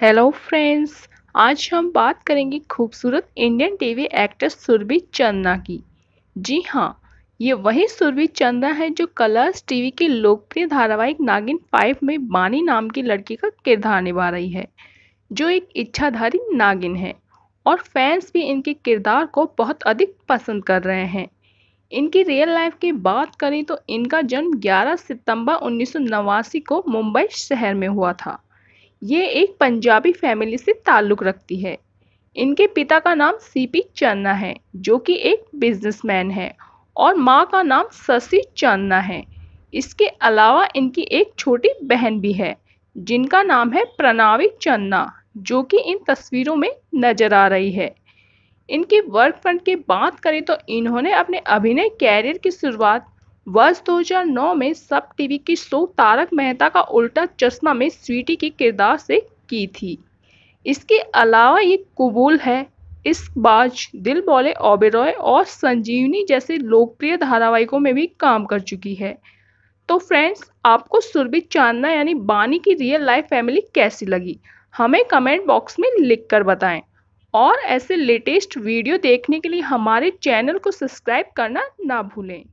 hello friends आज हम बात करेंगे खूबसूरत इंडियन टीवी एक्ट्रेस सुरभि चंदा की जी हाँ ये वही सुरभि चंदा है जो कलर्स टीवी के लोकप्रिय धारावाहिक नागिन फाइव में बानी नाम की लड़की का किरदार निभा रही है जो एक इच्छाधारी नागिन है और फैंस भी इनके किरदार को बहुत अधिक पसंद कर रहे हैं इनकी रियल लाइफ की बात करें तो इनका जन्म 11 सितंबर उन्नीस को मुंबई शहर में हुआ था ये एक पंजाबी फैमिली से ताल्लुक़ रखती है इनके पिता का नाम सीपी चन्ना है जो कि एक बिजनेसमैन है और माँ का नाम शशि चन्ना है इसके अलावा इनकी एक छोटी बहन भी है जिनका नाम है प्रणावी चन्ना जो कि इन तस्वीरों में नज़र आ रही है इनके वर्क फ्रंट की बात करें तो इन्होंने अपने अभिनय कैरियर की शुरुआत वर्ष 2009 में सब टीवी की शो तारक मेहता का उल्टा चश्मा में स्वीटी के किरदार से की थी इसके अलावा ये कबूल है इस बाज दिल बोले ओबेरॉय और संजीवनी जैसे लोकप्रिय धारावाहिकों में भी काम कर चुकी है तो फ्रेंड्स आपको सुरभि चांदना यानी बानी की रियल लाइफ फैमिली कैसी लगी हमें कमेंट बॉक्स में लिख कर बताएं और ऐसे लेटेस्ट वीडियो देखने के लिए हमारे चैनल को सब्सक्राइब करना ना भूलें